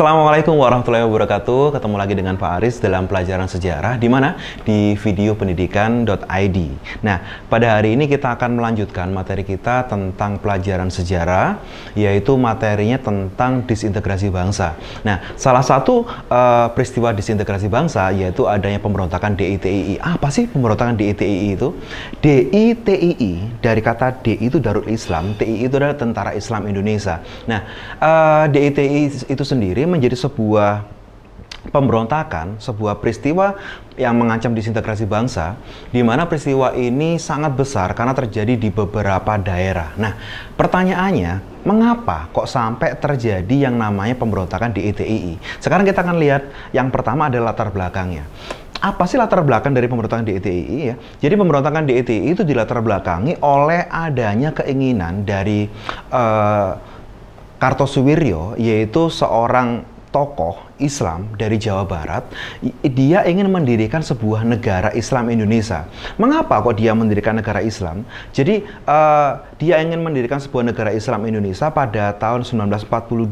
Assalamualaikum warahmatullahi wabarakatuh. Ketemu lagi dengan Pak Aris dalam pelajaran sejarah di mana di video pendidikan.id. Nah, pada hari ini kita akan melanjutkan materi kita tentang pelajaran sejarah yaitu materinya tentang disintegrasi bangsa. Nah, salah satu uh, peristiwa disintegrasi bangsa yaitu adanya pemberontakan DITII. Apa sih pemberontakan DITII itu? DITII dari kata DI itu Darul Islam, TII itu adalah Tentara Islam Indonesia. Nah, uh, eh, DITII itu sendiri menjadi sebuah pemberontakan, sebuah peristiwa yang mengancam disintegrasi bangsa, di mana peristiwa ini sangat besar karena terjadi di beberapa daerah. Nah, pertanyaannya, mengapa kok sampai terjadi yang namanya pemberontakan di ITII? Sekarang kita akan lihat yang pertama adalah latar belakangnya apa sih latar belakang dari pemberontakan di ETII? ya? Jadi pemberontakan di ETII itu dilatar belakangi oleh adanya keinginan dari uh, Kartosuwiryo yaitu seorang tokoh Islam dari Jawa Barat, dia ingin mendirikan sebuah negara Islam Indonesia. Mengapa kok dia mendirikan negara Islam? Jadi uh, dia ingin mendirikan sebuah negara Islam Indonesia pada tahun 1942,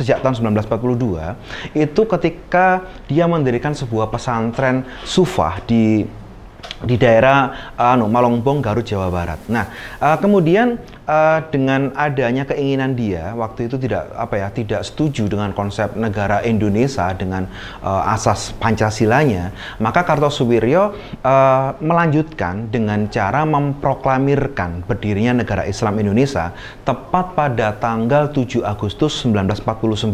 sejak tahun 1942 itu ketika dia mendirikan sebuah pesantren sufah di di daerah eh, uh, anu, Malongbong Garut Jawa Barat. Nah, uh, kemudian uh, dengan adanya keinginan dia waktu itu tidak apa ya tidak setuju dengan konsep negara Indonesia dengan uh, asas Pancasilanya maka Kartosuwiryo uh, melanjutkan dengan cara memproklamirkan berdirinya negara Islam Indonesia tepat pada tanggal 7 Agustus 1949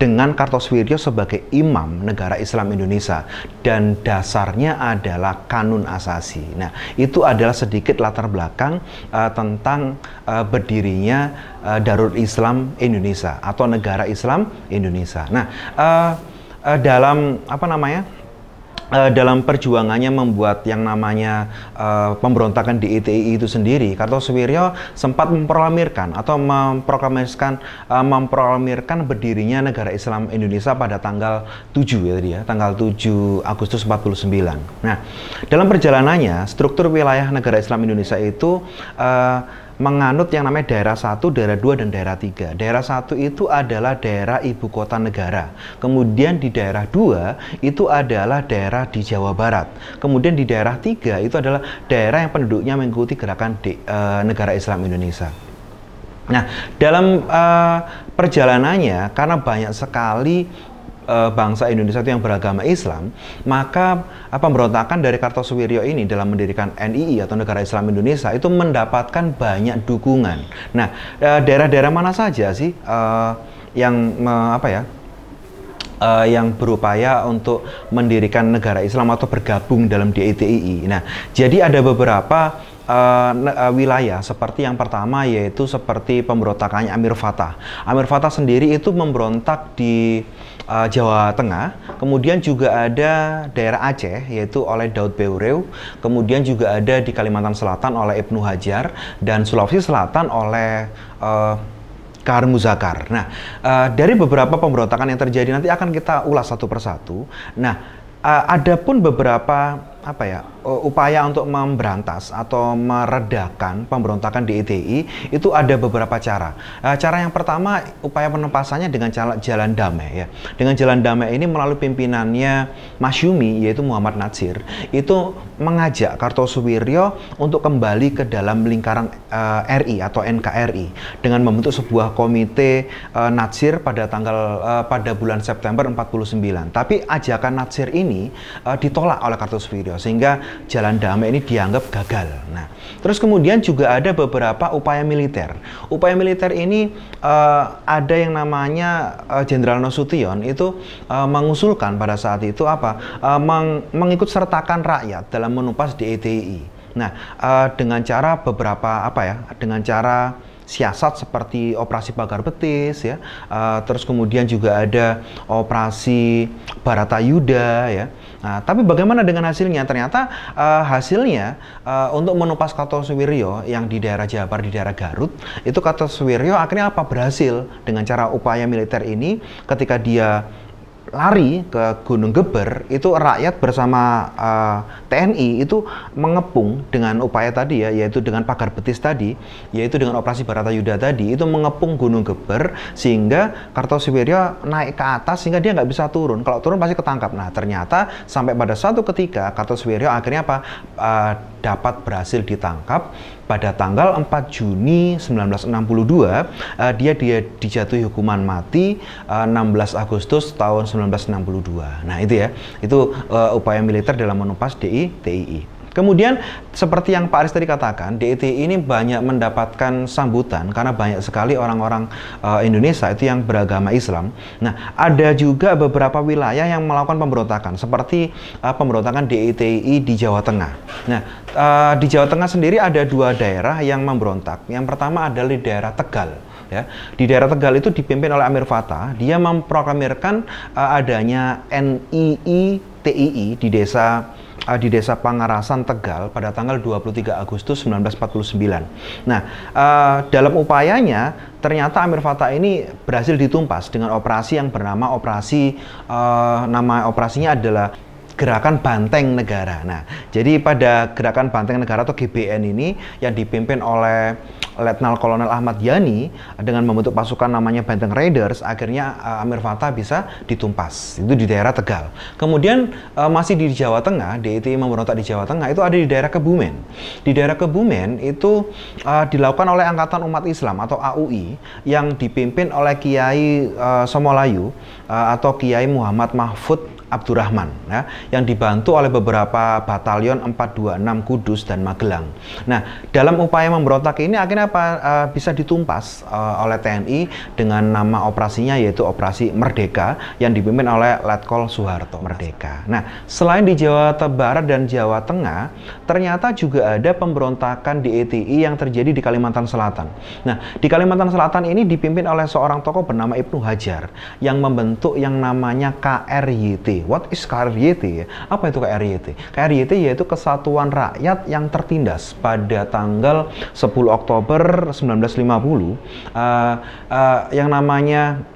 dengan Kartosuwiryo sebagai imam negara Islam Indonesia dan dasarnya adalah kanun asasi. Nah, itu adalah sedikit latar belakang uh, tentang uh, berdirinya uh, Darul Islam Indonesia atau Negara Islam Indonesia. Nah, uh, uh, dalam apa namanya? dalam perjuangannya membuat yang namanya uh, pemberontakan di ITI itu sendiri, Kartosuwiryo sempat memproklamirkan atau memproklamirkan uh, memproklamirkan berdirinya negara Islam Indonesia pada tanggal 7 ya tadi ya, tanggal 7 Agustus 49. Nah, dalam perjalanannya struktur wilayah negara Islam Indonesia itu uh, menganut yang namanya daerah 1, daerah 2, dan daerah 3. Daerah 1 itu adalah daerah ibu kota negara. Kemudian di daerah 2 itu adalah daerah di Jawa Barat. Kemudian di daerah 3 itu adalah daerah yang penduduknya mengikuti gerakan di, uh, eh, negara Islam Indonesia. Nah, dalam uh, perjalanannya karena banyak sekali Eh, bangsa Indonesia itu yang beragama Islam, maka apa pemberontakan dari Kartosuwiryo ini dalam mendirikan NII atau Negara Islam Indonesia itu mendapatkan banyak dukungan. Nah, eh, daerah-daerah mana saja sih uh, yang uh, apa ya uh, yang berupaya untuk mendirikan negara Islam atau bergabung dalam DITII. Nah, jadi ada beberapa uh, uh, wilayah seperti yang pertama yaitu seperti pemberontakannya Amir Fatah. Amir Fatah sendiri itu memberontak di uh, Jawa Tengah, kemudian juga ada daerah Aceh yaitu oleh Daud Beureu, kemudian juga ada di Kalimantan Selatan oleh Ibnu Hajar dan Sulawesi Selatan oleh uh, Kahar Muzakar. Nah, uh, dari beberapa pemberontakan yang terjadi nanti akan kita ulas satu persatu. Nah, uh, ada pun beberapa apa ya eh, upaya untuk memberantas atau meredakan pemberontakan di ITI itu ada beberapa cara. Eh, cara yang pertama upaya penempasannya dengan jalan, jalan damai ya. Dengan jalan damai ini melalui pimpinannya Mas Yumi yaitu Muhammad Natsir itu mengajak Kartosuwiryo untuk kembali ke dalam lingkaran uh, eh, RI atau NKRI dengan membentuk sebuah komite uh, Natsir pada tanggal uh, pada bulan September 49. Tapi ajakan Natsir ini uh, ditolak oleh Kartosuwiryo ya, sehingga jalan damai ini dianggap gagal. Nah, terus kemudian juga ada beberapa upaya militer. Upaya militer ini uh, ada yang namanya eh, Jenderal uh, Nasution itu uh, mengusulkan pada saat itu apa uh, meng mengikut sertakan rakyat dalam menumpas DETI. Nah, uh, dengan cara beberapa apa ya? Dengan cara siasat seperti operasi pagar betis ya uh, terus kemudian juga ada operasi Barata Yuda, ya nah, tapi bagaimana dengan hasilnya ternyata uh, hasilnya uh, untuk menumpas Kartosuwiryo yang di daerah Jabar di daerah Garut itu Kartosuwiryo akhirnya apa berhasil dengan cara upaya militer ini ketika dia lari ke Gunung Geber itu rakyat bersama uh, eh, TNI itu mengepung dengan upaya tadi ya yaitu dengan pagar betis tadi yaitu dengan operasi Barata Yuda tadi itu mengepung Gunung Geber sehingga Kartosuwiryo naik ke atas sehingga dia nggak bisa turun kalau turun pasti ketangkap nah ternyata sampai pada satu ketika Kartosuwiryo akhirnya apa uh, dapat berhasil ditangkap pada tanggal 4 Juni 1962 uh, eh, dia dia dijatuhi hukuman mati uh, eh, 16 Agustus tahun 1962. Nah, itu ya. Itu uh, upaya militer dalam menumpas DI TII. Kemudian seperti yang Pak Aris tadi katakan, DET ini banyak mendapatkan sambutan karena banyak sekali orang-orang uh, Indonesia itu yang beragama Islam. Nah, ada juga beberapa wilayah yang melakukan pemberontakan seperti uh, pemberontakan DETI di Jawa Tengah. Nah, uh, di Jawa Tengah sendiri ada dua daerah yang memberontak. Yang pertama adalah di daerah Tegal ya. Di daerah Tegal itu dipimpin oleh Amir Fatah, dia memproklamirkan uh, adanya NII TII di desa uh, di Desa Pangarasan Tegal pada tanggal 23 Agustus 1949. Nah, uh, dalam upayanya ternyata Amir Fatah ini berhasil ditumpas dengan operasi yang bernama operasi uh, nama operasinya adalah gerakan banteng negara. Nah, jadi pada gerakan banteng negara atau GBN ini yang dipimpin oleh Letnan Kolonel Ahmad Yani dengan membentuk pasukan namanya Banteng Raiders akhirnya uh, Amir Fatah bisa ditumpas itu di daerah Tegal kemudian uh, masih di Jawa Tengah DIT memberontak di Jawa Tengah itu ada di daerah Kebumen di daerah Kebumen itu uh, dilakukan oleh Angkatan Umat Islam atau AUI yang dipimpin oleh Kiai uh, Somolayu uh, atau Kiai Muhammad Mahfud Abdurrahman ya, yang dibantu oleh beberapa batalion 426 Kudus dan Magelang. Nah, dalam upaya memberontak ini akhirnya apa uh, bisa ditumpas uh, oleh TNI dengan nama operasinya yaitu Operasi Merdeka yang dipimpin oleh Letkol Soeharto Merdeka. Nah, selain di Jawa Barat dan Jawa Tengah, ternyata juga ada pemberontakan di ETI yang terjadi di Kalimantan Selatan. Nah, di Kalimantan Selatan ini dipimpin oleh seorang tokoh bernama Ibnu Hajar yang membentuk yang namanya KRYT What is KRYT? Apa itu KRYT? KRYT yaitu Kesatuan Rakyat yang tertindas pada tanggal 10 Oktober 1950 uh, uh, yang namanya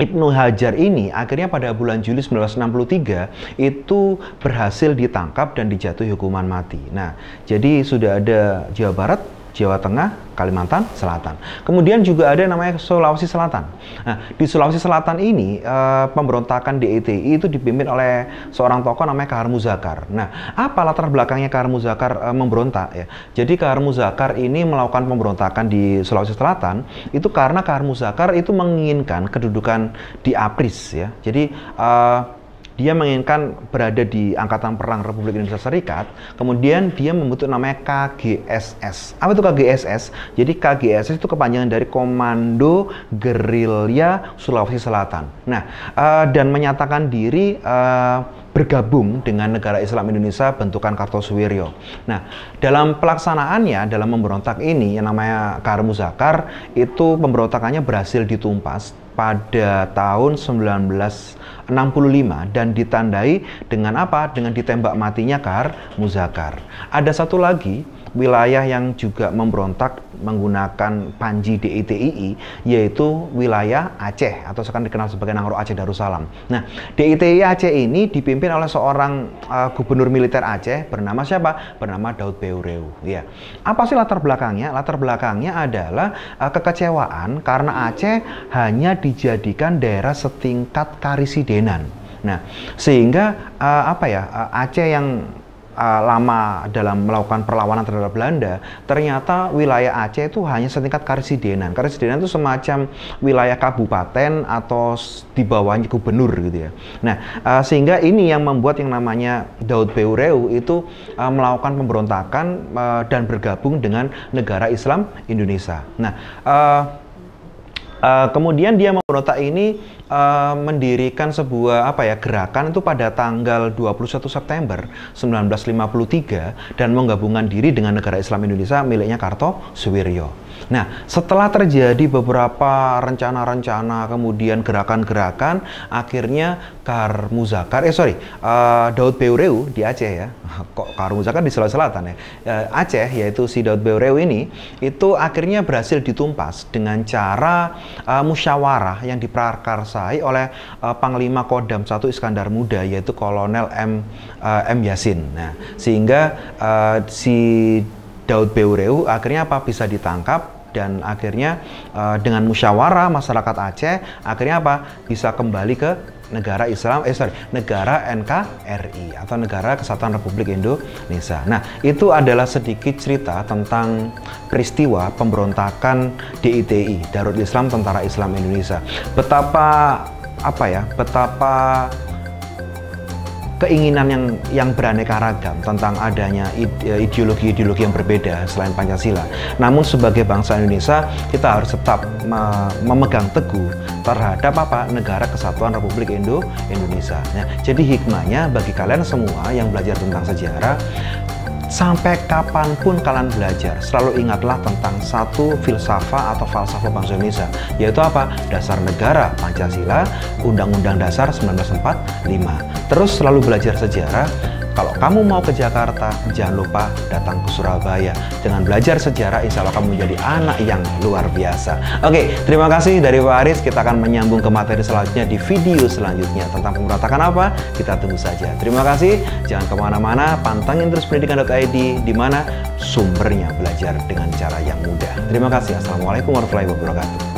Ibnu Hajar ini akhirnya pada bulan Juli 1963 itu berhasil ditangkap dan dijatuhi hukuman mati. Nah, jadi sudah ada Jawa Barat Jawa Tengah, Kalimantan Selatan. Kemudian juga ada namanya Sulawesi Selatan. Nah, di Sulawesi Selatan ini eh, e, pemberontakan DETI itu dipimpin oleh seorang tokoh namanya Kahar Muzakar. Nah, apa latar belakangnya Kahar Muzakar e, memberontak ya? Jadi Kahar Muzakar ini melakukan pemberontakan di Sulawesi Selatan itu karena Kahar Muzakar itu menginginkan kedudukan di APRIS ya. Jadi e, dia menginginkan berada di angkatan perang Republik Indonesia Serikat, kemudian dia membentuk namanya KGSS. Apa itu KGSS? Jadi KGSS itu kepanjangan dari Komando Gerilya Sulawesi Selatan. Nah, uh, dan menyatakan diri uh, bergabung dengan negara Islam Indonesia bentukan Kartosuwiryo. Nah, dalam pelaksanaannya dalam memberontak ini yang namanya Karmuzakar itu pemberontakannya berhasil ditumpas pada tahun 1965 dan ditandai dengan apa? Dengan ditembak matinya Kar Muzakar. Ada satu lagi wilayah yang juga memberontak menggunakan panji DITII yaitu wilayah Aceh atau sekarang dikenal sebagai Nangro Aceh Darussalam. Nah, DITII Aceh ini dipimpin oleh seorang uh, gubernur militer Aceh bernama siapa? Bernama Daud Beureu. Ya. Apa sih latar belakangnya? Latar belakangnya adalah uh, kekecewaan karena Aceh hanya dijadikan daerah setingkat Karisidenan. Nah, sehingga uh, apa ya? Uh, Aceh yang uh, lama dalam melakukan perlawanan terhadap Belanda, ternyata wilayah Aceh itu hanya setingkat Karesidenan. Karesidenan itu semacam wilayah kabupaten atau di bawahnya gubernur gitu ya. Nah, uh, sehingga ini yang membuat yang namanya Daud Beureu itu uh, melakukan pemberontakan uh, dan bergabung dengan negara Islam Indonesia. Nah, uh, Uh, kemudian dia memberontak ini uh, mendirikan sebuah apa ya gerakan itu pada tanggal 21 September 1953 dan menggabungkan diri dengan negara Islam Indonesia miliknya Karto Suwiryo. Nah, setelah terjadi beberapa rencana-rencana kemudian gerakan-gerakan, akhirnya Kar Muzakar, eh sorry, uh, Daud Beureu di Aceh ya, kok Kar Muzakar di Sulawesi Selatan ya, uh, Aceh yaitu si Daud Beureu ini, itu akhirnya berhasil ditumpas dengan cara uh, musyawarah yang diprakarsa dikuasai oleh uh, Panglima Kodam 1 Iskandar Muda yaitu Kolonel M uh, M Yasin. Nah, sehingga uh, si Daud Beureu akhirnya apa bisa ditangkap dan akhirnya uh, dengan musyawarah masyarakat Aceh akhirnya apa bisa kembali ke negara Islam eh sorry negara NKRI atau negara Kesatuan Republik Indonesia. Nah itu adalah sedikit cerita tentang peristiwa pemberontakan DITI Darul Islam Tentara Islam Indonesia. Betapa apa ya betapa keinginan yang yang beraneka ragam tentang adanya eh, ideologi-ideologi yang berbeda selain Pancasila. Namun sebagai bangsa Indonesia kita harus tetap memegang teguh terhadap apa negara kesatuan Republik Indo Indonesia. Ya, jadi hikmahnya bagi kalian semua yang belajar tentang sejarah sampai kapanpun kalian belajar selalu ingatlah tentang satu filsafah atau falsafah bangsa Indonesia yaitu apa dasar negara Pancasila Undang-Undang Dasar 1945 Terus selalu belajar sejarah. Kalau kamu mau ke Jakarta, jangan lupa datang ke Surabaya. Dengan belajar sejarah, insya Allah kamu menjadi anak yang luar biasa. Oke, terima kasih dari Pak Aris. Kita akan menyambung ke materi selanjutnya di video selanjutnya. Tentang pemberontakan apa? Kita tunggu saja. Terima kasih. Jangan kemana-mana, pantangin terus pendidikan.id, di mana sumbernya belajar dengan cara yang mudah. Terima kasih. Assalamualaikum warahmatullahi wabarakatuh.